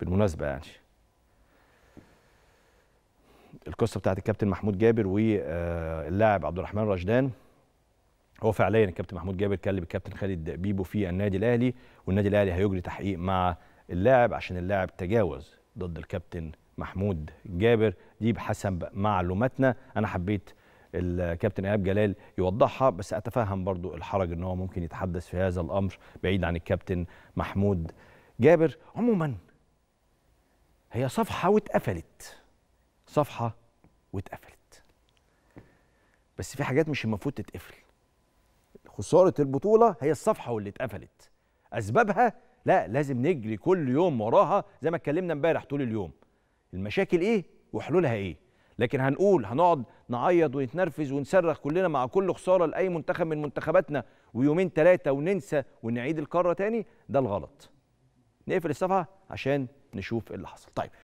بالمناسبه يعني القصه بتاعت الكابتن محمود جابر واللاعب آه، عبد الرحمن رشدان هو فعليا الكابتن محمود جابر كلم الكابتن خالد بيبو في النادي الاهلي والنادي الاهلي هيجري تحقيق مع اللاعب عشان اللاعب تجاوز ضد الكابتن محمود جابر دي بحسب معلوماتنا انا حبيت الكابتن ايهاب جلال يوضحها بس اتفهم برضو الحرج ان هو ممكن يتحدث في هذا الامر بعيد عن الكابتن محمود جابر عموما هي صفحة واتقفلت صفحة واتقفلت بس في حاجات مش المفروض تتقفل خسارة البطولة هي الصفحة واللي اتقفلت أسبابها لا لازم نجري كل يوم وراها زي ما اتكلمنا امبارح طول اليوم المشاكل ايه وحلولها ايه لكن هنقول هنقعد نعيط ونتنرفز ونصرخ كلنا مع كل خسارة لأي منتخب من منتخباتنا ويومين ثلاثة وننسى ونعيد القارة تاني ده الغلط نقفل الصفحة عشان نشوف اللي حصل طيب